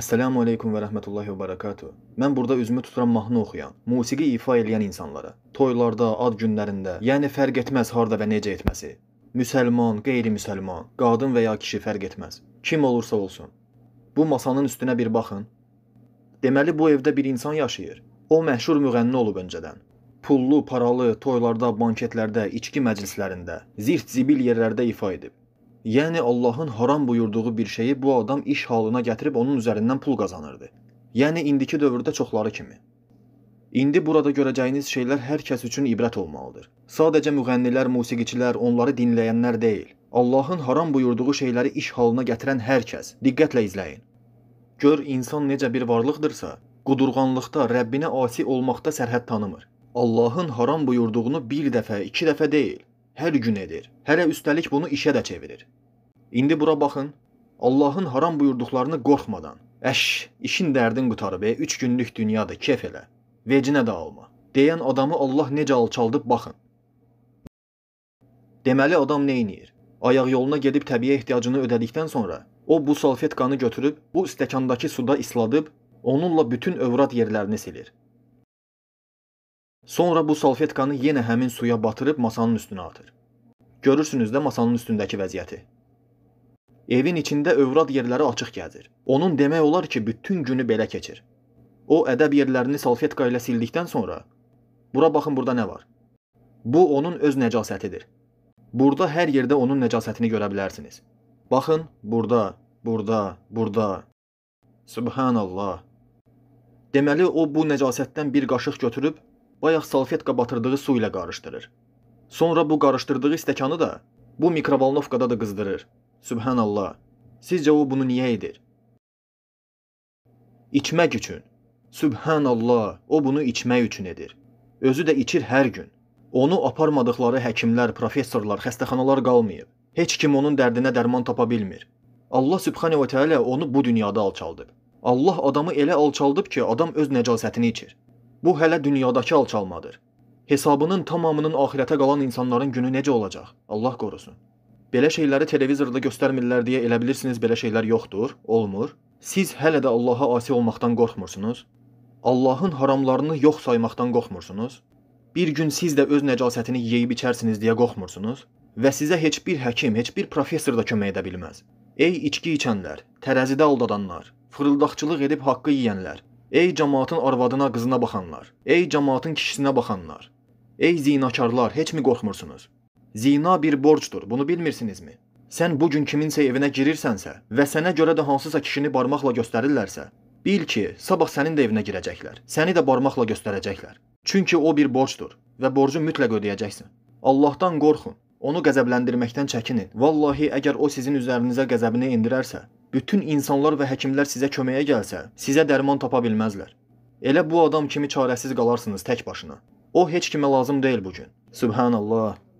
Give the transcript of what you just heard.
Əssəlamu aleykum və rəhmətullahi və bərəkatuh. Mən burada üzümü tuturam mahnı oxuyan, musiqi ifa edən insanlara. Toylarda, ad günlərində, yəni fərq etməz harda və necə etməsi. Müsəlman, qeyri-müsəlman, qadın və ya kişi fərq etməz. Kim olursa olsun. Bu masanın üstünə bir baxın. Deməli bu evdə bir insan yaşayır. O məşhur müğənni olub öncədən. Pullu, paralı, toylarda, banketlərdə, içki məclislərində, zirt zibil yerlərdə ifa edib. Yəni Allahın haram buyurduğu bir şeyi bu adam iş halına gətirib onun üzərindən pul qazanırdı. Yəni indiki dövrdə çoxları kimi. İndi burada görəcəyiniz şeylər hər kəs üçün ibrət olmalıdır. Sadəcə müğənnilər, musiqiçilər, onları dinləyənlər deyil. Allahın haram buyurduğu şeyləri iş halına gətirən hər kəs diqqətlə izləyin. Gör insan necə bir varlıqdırsa, qudurğanlıqda Rəbbinə asi olmaqda sərhəd tanımır. Allahın haram buyurduğunu bir dəfə, iki dəfə deyil, Hər gün edir. Hərə üstəlik bunu işə də çevirir. İndi bura baxın. Allahın haram buyurduqlarını qorxmadan. Əş, işin dərdin qutarıb, 3 günlük dünyadır, kef elə. Vecinə də alma. Deyən adamı Allah necə alçaldıb baxın. Deməli adam nə edir? Ayaq yoluna gedib təbiyə ehtiyacını ödədikdən sonra o bu salfetkanı götürüb bu stəkandakı suda isladıb onunla bütün övrad yerlərini silir. Sonra bu salfetkanı yenə həmin suya batırıb masanın üstünə atır. Görürsünüz də masanın üstündəki vəziyyəti. Evin içində övrad yerləri açıq gəzir. Onun demək olar ki, bütün günü belə keçir. O ədəb yerlərini salfetka ilə sildikdən sonra bura baxın burada nə var? Bu onun öz nəcasətidir. Burada hər yerdə onun nəcasətini görə bilərsiniz. Baxın, burada, burada, burada. Subhanallah. Deməli o bu nəcasətdən bir qaşıq götürüb bayaq salfetka batırdığı su ilə qarışdırır. Sonra bu qarışdırdığı stəkanı da bu mikrovalnovkada da qızdırır. Subhanallah. Sizcə o bunu niyə edir? İçmək üçün. Subhanallah, o bunu içmək üçün edir. Özü də içir hər gün. Onu aparmadıqları həkimlər, professorlar, xəstəxanalar qalmayıb. Heç kim onun dərdinə dərman tapa bilmir. Allah Subhanahu va Taala onu bu dünyada alçaldıb. Allah adamı elə alçaldıb ki, adam öz nəcasətini içir. Bu hələ dünyadakı alçalmadır. Hesabının tamamının axirətə qalan insanların günü necə olacaq? Allah qorusun. Belə şeyləri televizorda göstərmirlər deyə elə bilirsiniz belə şeylər yoxdur, olmur. Siz hələ də Allah'a asi olmaqdan qorxmursunuz. Allahın haramlarını yox saymaqdan qorxmursunuz. Bir gün siz də öz nəcasətini yeyib içərsiniz deyə qorxmursunuz və sizə heç bir həkim, heç bir professor da kömək edə bilməz. Ey içki içənlər, tərəzidə aldadanlar, fırıldaqçılıq edib haqqı yeyənlər, Ey cəmaatın arvadına, qızına baxanlar, ey cəmaatın kişisinə baxanlar, ey zinakarlar, heç mi qorxmursunuz? Zina bir borcdur, bunu bilmirsinizmi? Sən bu gün kiminsə evinə girirsənsə və sənə görə də hansısa kişini barmaqla göstərirlərsə, bil ki, sabah sənin də evinə girəcəklər. Səni də barmaqla göstərəcəklər. Çünki o bir borcdur və borcu mütləq ödəyəcəksən. Allahdan qorxun. Onu qəzəbləndirməkdən çəkinin. Vallahi əgər o sizin üzərinizə qəzəbini endirərsə, bütün insanlar və həkimlər sizə köməyə gəlsə, sizə dərman tapa bilməzlər. Elə bu adam kimi çarəsiz qalarsınız tək başına. O heç kimə lazım deyil bu gün. Subhanallah.